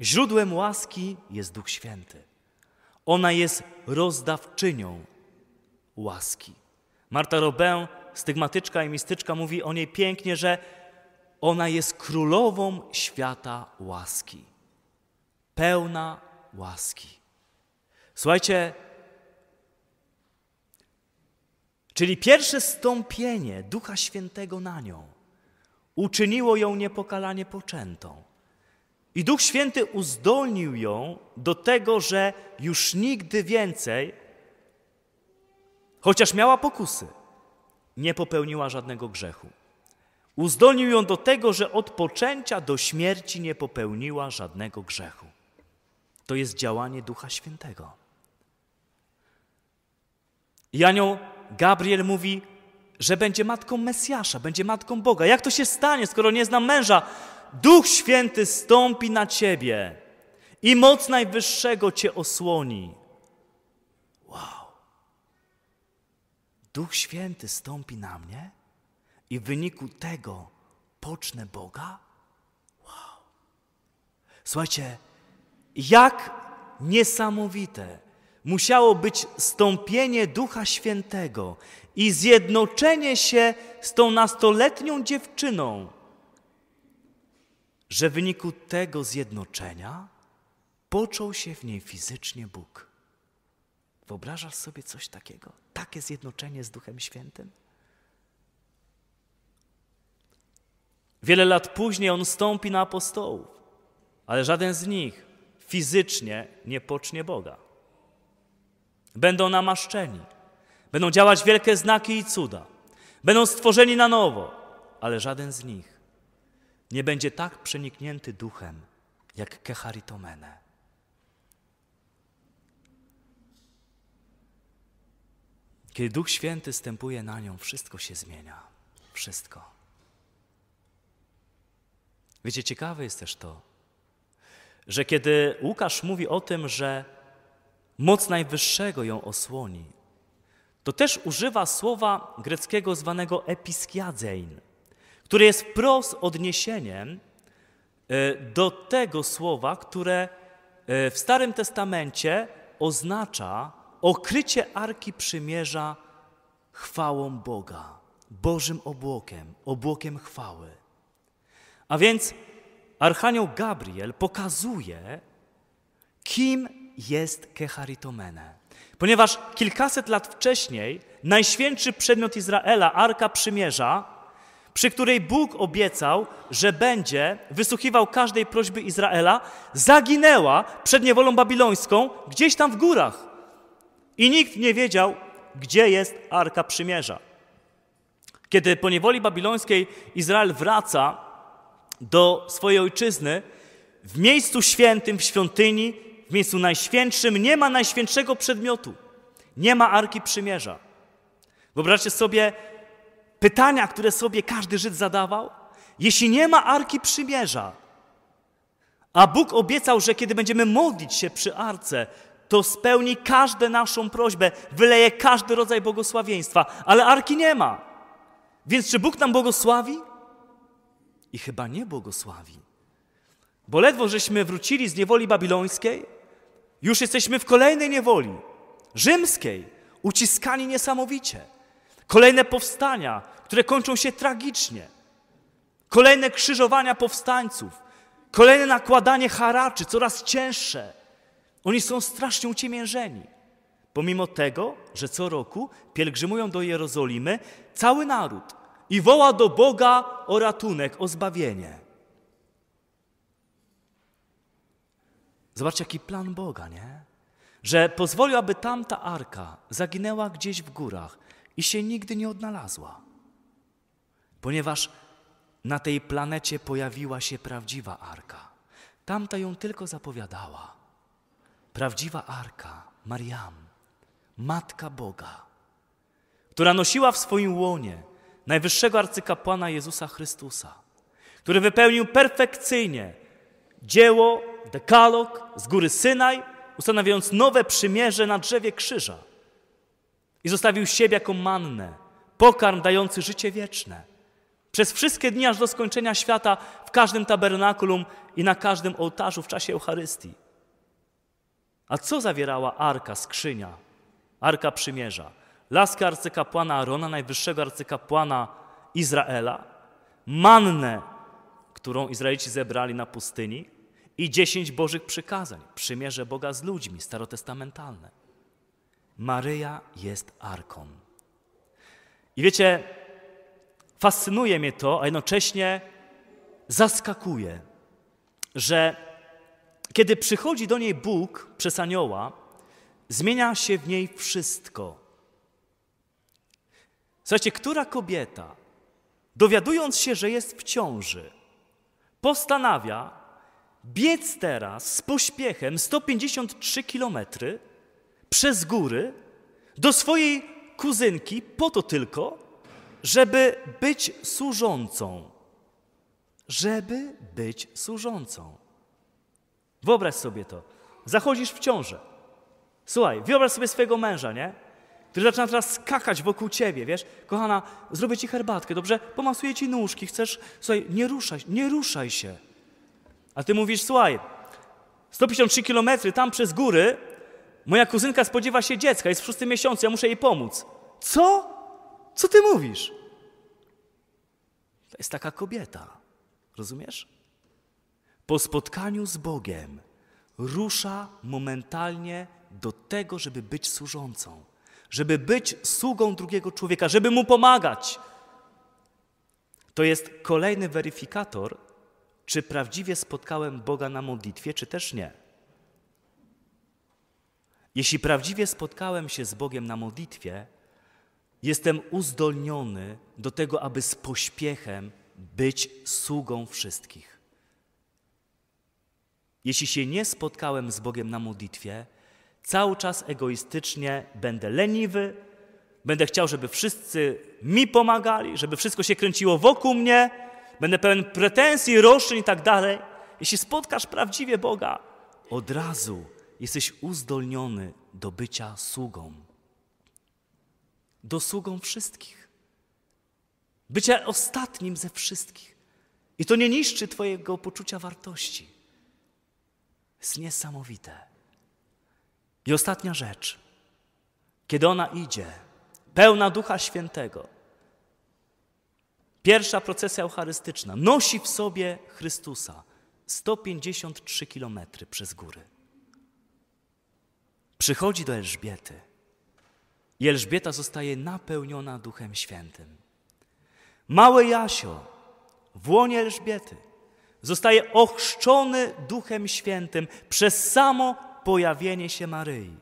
Źródłem łaski jest Duch Święty. Ona jest rozdawczynią łaski. Marta Robin, stygmatyczka i mistyczka, mówi o niej pięknie, że ona jest królową świata łaski. Pełna łaski. Słuchajcie, czyli pierwsze stąpienie Ducha Świętego na nią uczyniło ją niepokalanie poczętą. I Duch Święty uzdolnił ją do tego, że już nigdy więcej, chociaż miała pokusy, nie popełniła żadnego grzechu. Uzdolnił ją do tego, że od poczęcia do śmierci nie popełniła żadnego grzechu. To jest działanie Ducha Świętego. I anioł Gabriel mówi: że będzie matką Mesjasza, będzie matką Boga. Jak to się stanie, skoro nie znam męża? Duch Święty stąpi na ciebie i moc Najwyższego cię osłoni. Wow. Duch Święty stąpi na mnie i w wyniku tego pocznę Boga? Wow. Słuchajcie, jak niesamowite musiało być stąpienie Ducha Świętego i zjednoczenie się z tą nastoletnią dziewczyną, że w wyniku tego zjednoczenia począł się w niej fizycznie Bóg. Wyobrażasz sobie coś takiego? Takie zjednoczenie z Duchem Świętym? Wiele lat później on stąpi na apostołów, ale żaden z nich fizycznie nie pocznie Boga. Będą namaszczeni, będą działać wielkie znaki i cuda, będą stworzeni na nowo, ale żaden z nich nie będzie tak przeniknięty duchem jak Kecharitomene. Kiedy Duch Święty stępuje na nią, wszystko się zmienia. Wszystko. Wiecie, ciekawe jest też to, że kiedy Łukasz mówi o tym, że moc Najwyższego ją osłoni. To też używa słowa greckiego zwanego episkiadzein, które jest wprost odniesieniem e, do tego słowa, które e, w Starym Testamencie oznacza okrycie Arki Przymierza chwałą Boga, Bożym obłokiem, obłokiem chwały. A więc Archanioł Gabriel pokazuje, kim jest kecharitomene. Ponieważ kilkaset lat wcześniej najświętszy przedmiot Izraela, Arka Przymierza, przy której Bóg obiecał, że będzie wysłuchiwał każdej prośby Izraela, zaginęła przed niewolą babilońską gdzieś tam w górach. I nikt nie wiedział, gdzie jest Arka Przymierza. Kiedy po niewoli babilońskiej Izrael wraca do swojej ojczyzny, w miejscu świętym, w świątyni w miejscu najświętszym nie ma najświętszego przedmiotu. Nie ma Arki Przymierza. Wyobraźcie sobie pytania, które sobie każdy Żyd zadawał. Jeśli nie ma Arki Przymierza, a Bóg obiecał, że kiedy będziemy modlić się przy Arce, to spełni każdą naszą prośbę, wyleje każdy rodzaj błogosławieństwa, ale Arki nie ma. Więc czy Bóg nam błogosławi? I chyba nie błogosławi. Bo ledwo żeśmy wrócili z niewoli babilońskiej, już jesteśmy w kolejnej niewoli rzymskiej, uciskani niesamowicie. Kolejne powstania, które kończą się tragicznie. Kolejne krzyżowania powstańców, kolejne nakładanie haraczy, coraz cięższe. Oni są strasznie uciemiężeni. Pomimo tego, że co roku pielgrzymują do Jerozolimy cały naród i woła do Boga o ratunek, o zbawienie. Zobaczcie, jaki plan Boga, nie? Że pozwolił, aby tamta arka zaginęła gdzieś w górach i się nigdy nie odnalazła. Ponieważ na tej planecie pojawiła się prawdziwa arka. Tamta ją tylko zapowiadała. Prawdziwa arka, Mariam, matka Boga, która nosiła w swoim łonie najwyższego arcykapłana Jezusa Chrystusa, który wypełnił perfekcyjnie dzieło dekalog z góry Synaj, ustanawiając nowe przymierze na drzewie krzyża. I zostawił siebie jako mannę, pokarm dający życie wieczne. Przez wszystkie dni aż do skończenia świata, w każdym tabernakulum i na każdym ołtarzu w czasie Eucharystii. A co zawierała arka, skrzynia, arka przymierza? Laskę arcykapłana Arona, najwyższego arcykapłana Izraela, mannę, którą Izraelici zebrali na pustyni, i dziesięć Bożych przykazań, przymierze Boga z ludźmi, starotestamentalne. Maryja jest arką. I wiecie, fascynuje mnie to, a jednocześnie zaskakuje, że kiedy przychodzi do niej Bóg przez anioła, zmienia się w niej wszystko. Słuchajcie, która kobieta, dowiadując się, że jest w ciąży, postanawia, biec teraz z pośpiechem 153 kilometry przez góry do swojej kuzynki po to tylko, żeby być służącą. Żeby być służącą. Wyobraź sobie to. Zachodzisz w ciążę. Słuchaj, wyobraź sobie swojego męża, nie? Który zaczyna teraz skakać wokół ciebie, wiesz? Kochana, zrobię ci herbatkę, dobrze? Pomasuję ci nóżki, chcesz... Słuchaj, nie ruszaj, nie ruszaj się. A ty mówisz, słuchaj, 153 kilometry, tam przez góry, moja kuzynka spodziewa się dziecka, jest w szóstym miesiącu, ja muszę jej pomóc. Co? Co ty mówisz? To jest taka kobieta. Rozumiesz? Po spotkaniu z Bogiem rusza momentalnie do tego, żeby być służącą, żeby być sługą drugiego człowieka, żeby mu pomagać. To jest kolejny weryfikator czy prawdziwie spotkałem Boga na modlitwie, czy też nie. Jeśli prawdziwie spotkałem się z Bogiem na modlitwie, jestem uzdolniony do tego, aby z pośpiechem być sługą wszystkich. Jeśli się nie spotkałem z Bogiem na modlitwie, cały czas egoistycznie będę leniwy, będę chciał, żeby wszyscy mi pomagali, żeby wszystko się kręciło wokół mnie, będę pełen pretensji, roszczeń i tak dalej. Jeśli spotkasz prawdziwie Boga, od razu jesteś uzdolniony do bycia sługą. Do sługą wszystkich. Bycia ostatnim ze wszystkich. I to nie niszczy Twojego poczucia wartości. Jest niesamowite. I ostatnia rzecz. Kiedy ona idzie, pełna Ducha Świętego, Pierwsza procesja eucharystyczna nosi w sobie Chrystusa 153 kilometry przez góry. Przychodzi do Elżbiety i Elżbieta zostaje napełniona Duchem Świętym. Mały Jasio w łonie Elżbiety zostaje ochrzczony Duchem Świętym przez samo pojawienie się Maryi.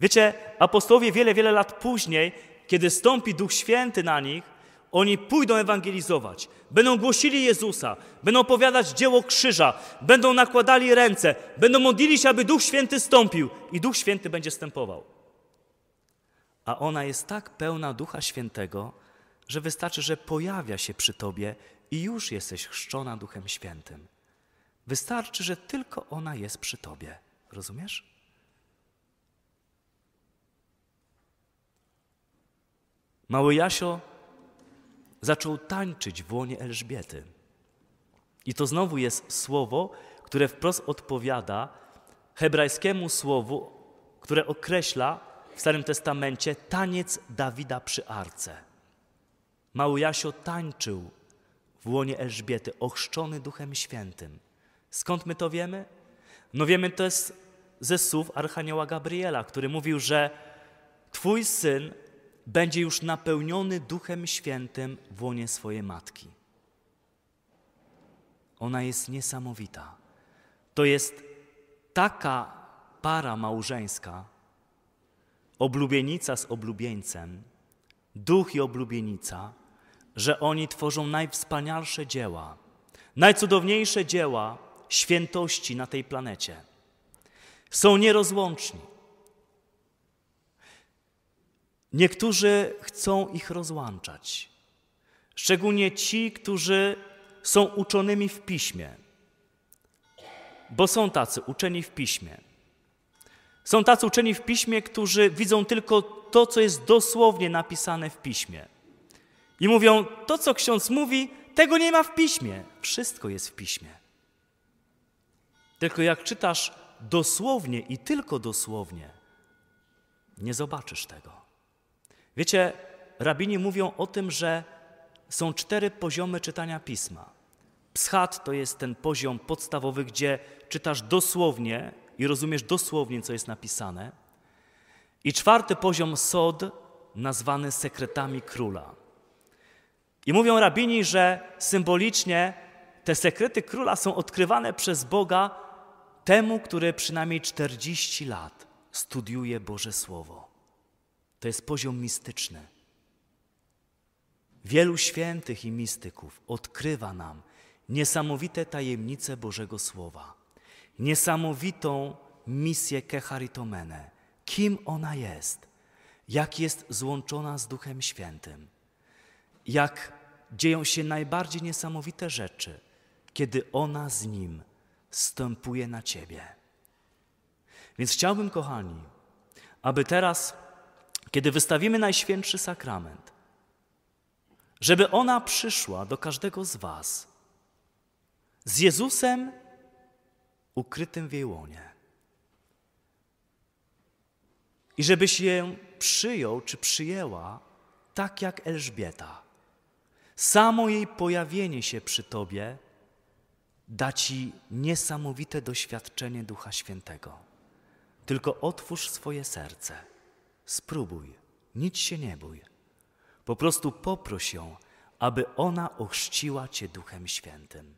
Wiecie, apostołowie wiele, wiele lat później, kiedy stąpi Duch Święty na nich, oni pójdą ewangelizować, będą głosili Jezusa, będą opowiadać dzieło krzyża, będą nakładali ręce, będą modlili się, aby Duch Święty stąpił i Duch Święty będzie stępował. A ona jest tak pełna Ducha Świętego, że wystarczy, że pojawia się przy tobie i już jesteś chrzczona Duchem Świętym. Wystarczy, że tylko ona jest przy tobie. Rozumiesz? Mały Jasio zaczął tańczyć w łonie Elżbiety. I to znowu jest słowo, które wprost odpowiada hebrajskiemu słowu, które określa w Starym Testamencie taniec Dawida przy arce. Mały Jasio tańczył w łonie Elżbiety, ochrzczony Duchem Świętym. Skąd my to wiemy? No wiemy to jest ze słów Archanioła Gabriela, który mówił, że Twój syn będzie już napełniony Duchem Świętym w łonie swojej matki. Ona jest niesamowita. To jest taka para małżeńska, oblubienica z oblubieńcem, duch i oblubienica, że oni tworzą najwspanialsze dzieła, najcudowniejsze dzieła świętości na tej planecie. Są nierozłączni. Niektórzy chcą ich rozłączać, szczególnie ci, którzy są uczonymi w piśmie, bo są tacy uczeni w piśmie. Są tacy uczeni w piśmie, którzy widzą tylko to, co jest dosłownie napisane w piśmie. I mówią, to co ksiądz mówi, tego nie ma w piśmie. Wszystko jest w piśmie. Tylko jak czytasz dosłownie i tylko dosłownie, nie zobaczysz tego. Wiecie, rabini mówią o tym, że są cztery poziomy czytania pisma. Pschat to jest ten poziom podstawowy, gdzie czytasz dosłownie i rozumiesz dosłownie, co jest napisane. I czwarty poziom sod, nazwany sekretami króla. I mówią rabini, że symbolicznie te sekrety króla są odkrywane przez Boga temu, który przynajmniej 40 lat studiuje Boże Słowo to jest poziom mistyczny. Wielu świętych i mistyków odkrywa nam niesamowite tajemnice Bożego Słowa, niesamowitą misję Kecharitomene, kim ona jest, jak jest złączona z Duchem Świętym, jak dzieją się najbardziej niesamowite rzeczy, kiedy ona z Nim stępuje na Ciebie. Więc chciałbym, kochani, aby teraz kiedy wystawimy Najświętszy Sakrament, żeby ona przyszła do każdego z Was z Jezusem ukrytym w jej łonie. I żebyś ją przyjął czy przyjęła tak jak Elżbieta. Samo jej pojawienie się przy Tobie da Ci niesamowite doświadczenie Ducha Świętego. Tylko otwórz swoje serce. Spróbuj, nic się nie bój. Po prostu poproś ją, aby ona ochrzciła Cię Duchem Świętym.